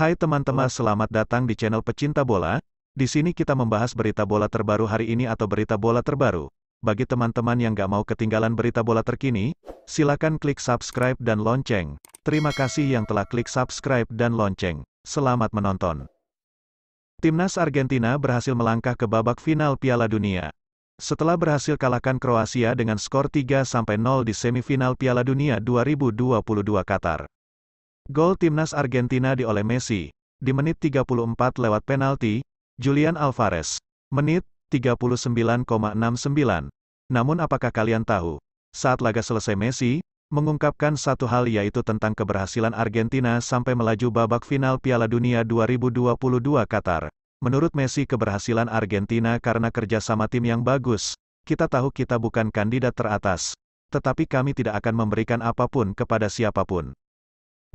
Hai teman-teman, selamat datang di channel Pecinta Bola. Di sini kita membahas berita bola terbaru hari ini atau berita bola terbaru. Bagi teman-teman yang gak mau ketinggalan berita bola terkini, silakan klik subscribe dan lonceng. Terima kasih yang telah klik subscribe dan lonceng. Selamat menonton. Timnas Argentina berhasil melangkah ke babak final Piala Dunia. Setelah berhasil kalahkan Kroasia dengan skor 3-0 di semifinal Piala Dunia 2022 Qatar. Gol timnas Argentina di oleh Messi, di menit 34 lewat penalti, Julian Alvarez, menit 39,69. Namun apakah kalian tahu, saat laga selesai Messi, mengungkapkan satu hal yaitu tentang keberhasilan Argentina sampai melaju babak final Piala Dunia 2022 Qatar. Menurut Messi keberhasilan Argentina karena kerjasama tim yang bagus, kita tahu kita bukan kandidat teratas. Tetapi kami tidak akan memberikan apapun kepada siapapun.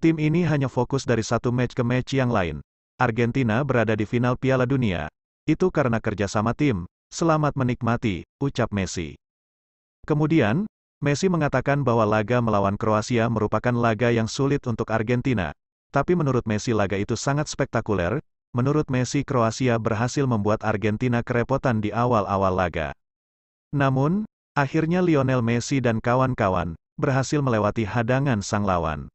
Tim ini hanya fokus dari satu match ke match yang lain. Argentina berada di final Piala Dunia. Itu karena kerja sama tim. Selamat menikmati, ucap Messi. Kemudian, Messi mengatakan bahwa laga melawan Kroasia merupakan laga yang sulit untuk Argentina. Tapi menurut Messi laga itu sangat spektakuler, menurut Messi Kroasia berhasil membuat Argentina kerepotan di awal-awal laga. Namun, akhirnya Lionel Messi dan kawan-kawan berhasil melewati hadangan sang lawan.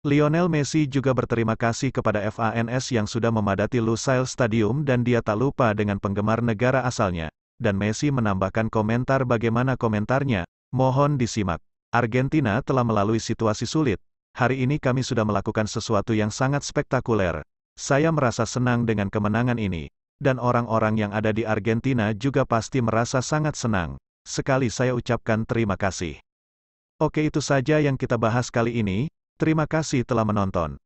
Lionel Messi juga berterima kasih kepada FANS yang sudah memadati Lusail Stadium dan dia tak lupa dengan penggemar negara asalnya. Dan Messi menambahkan komentar bagaimana komentarnya, mohon disimak. Argentina telah melalui situasi sulit. Hari ini kami sudah melakukan sesuatu yang sangat spektakuler. Saya merasa senang dengan kemenangan ini. Dan orang-orang yang ada di Argentina juga pasti merasa sangat senang. Sekali saya ucapkan terima kasih. Oke itu saja yang kita bahas kali ini, Terima kasih telah menonton.